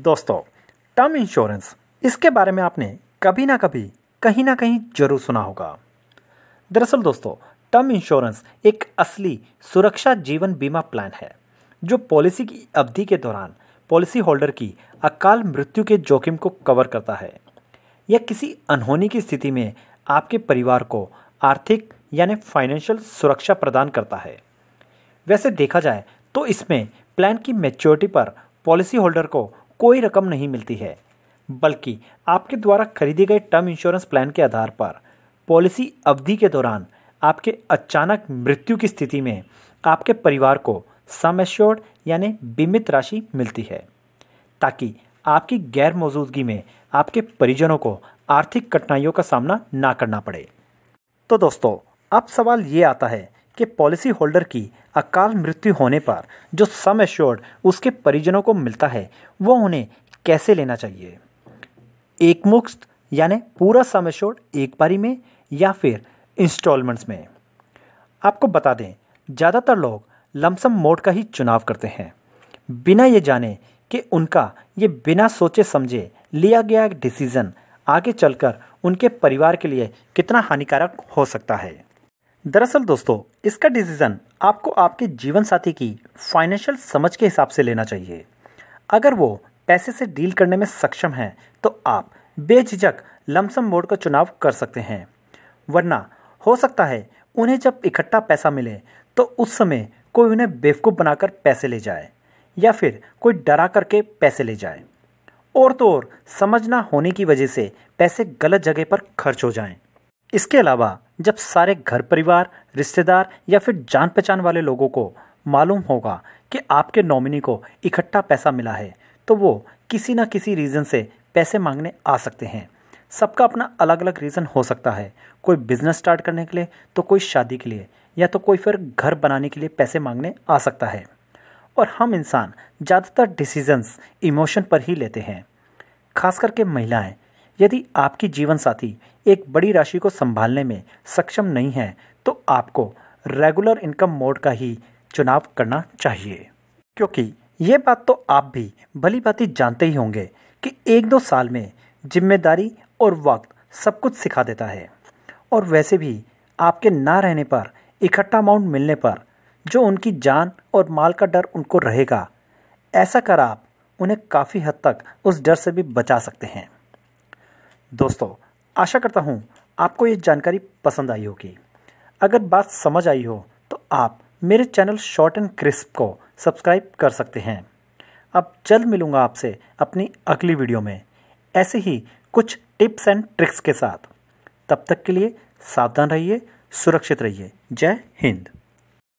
दोस्तों term insurance इसके बारे में आपने कभी ना कभी कहीं ना कहीं जरूर सुना होगा दरअसल दोस्तों टर्म इंश्योरेंस एक असली सुरक्षा जीवन बीमा प्लान है जो पॉलिसी की अवधि के दौरान पॉलिसी होल्डर की अकाल मृत्यु के जोखिम को कवर करता है यह किसी अनहोनी की स्थिति में आपके परिवार को आर्थिक यानी फाइनेंशियल सुरक्षा प्रदान करता है वैसे देखा जाए तो इसमें प्लान की मेच्योरिटी पर पॉलिसी होल्डर को कोई रकम नहीं मिलती है बल्कि आपके द्वारा खरीदे गए टर्म इंश्योरेंस प्लान के आधार पर पॉलिसी अवधि के दौरान आपके अचानक मृत्यु की स्थिति में आपके परिवार को सम एश्योर्ड यानी बीमित राशि मिलती है ताकि आपकी गैर मौजूदगी में आपके परिजनों को आर्थिक कठिनाइयों का सामना ना करना पड़े तो दोस्तों अब सवाल ये आता है कि पॉलिसी होल्डर की अकाल मृत्यु होने पर जो सम एश्योर्ड उसके परिजनों को मिलता है वो उन्हें कैसे लेना चाहिए मुक्त यानी पूरा सम एश्योर्ड एक बारी में या फिर इंस्टॉलमेंट्स में आपको बता दें ज़्यादातर लोग लमसम मोड का ही चुनाव करते हैं बिना ये जाने कि उनका ये बिना सोचे समझे लिया गया डिसीज़न आगे चलकर उनके परिवार के लिए कितना हानिकारक हो सकता है दरअसल दोस्तों इसका डिसीज़न आपको आपके जीवन साथी की फाइनेंशियल समझ के हिसाब से लेना चाहिए अगर वो पैसे से डील करने में सक्षम है तो आप बेझिझक लमसम मोड का चुनाव कर सकते हैं वरना हो सकता है उन्हें जब इकट्ठा पैसा मिले तो उस समय कोई उन्हें बेवकूफ़ बनाकर पैसे ले जाए या फिर कोई डरा करके पैसे ले जाए और तो और समझ ना होने की वजह से पैसे गलत जगह पर खर्च हो जाएं। इसके अलावा जब सारे घर परिवार रिश्तेदार या फिर जान पहचान वाले लोगों को मालूम होगा कि आपके नॉमिनी को इकट्ठा पैसा मिला है तो वो किसी न किसी रीज़न से पैसे मांगने आ सकते हैं सबका अपना अलग अलग रीज़न हो सकता है कोई बिज़नेस स्टार्ट करने के लिए तो कोई शादी के लिए या तो कोई फिर घर बनाने के लिए पैसे मांगने आ सकता है और हम इंसान ज़्यादातर डिसीजंस इमोशन पर ही लेते हैं खास करके महिलाएं यदि आपकी जीवन साथी एक बड़ी राशि को संभालने में सक्षम नहीं है तो आपको रेगुलर इनकम मोड का ही चुनाव करना चाहिए क्योंकि ये बात तो आप भी भली भांति जानते ही होंगे कि एक दो साल में जिम्मेदारी और वक्त सब कुछ सिखा देता है और वैसे भी आपके ना रहने पर इकट्ठा अमाउंट मिलने पर जो उनकी जान और माल का डर उनको रहेगा ऐसा कर आप उन्हें काफ़ी हद तक उस डर से भी बचा सकते हैं दोस्तों आशा करता हूँ आपको ये जानकारी पसंद आई होगी अगर बात समझ आई हो तो आप मेरे चैनल शॉर्ट एंड क्रिस्प को सब्सक्राइब कर सकते हैं अब जल्द मिलूँगा आपसे अपनी अगली वीडियो में ऐसे ही कुछ टिप्स एंड ट्रिक्स के साथ तब तक के लिए सावधान रहिए सुरक्षित रहिए जय हिंद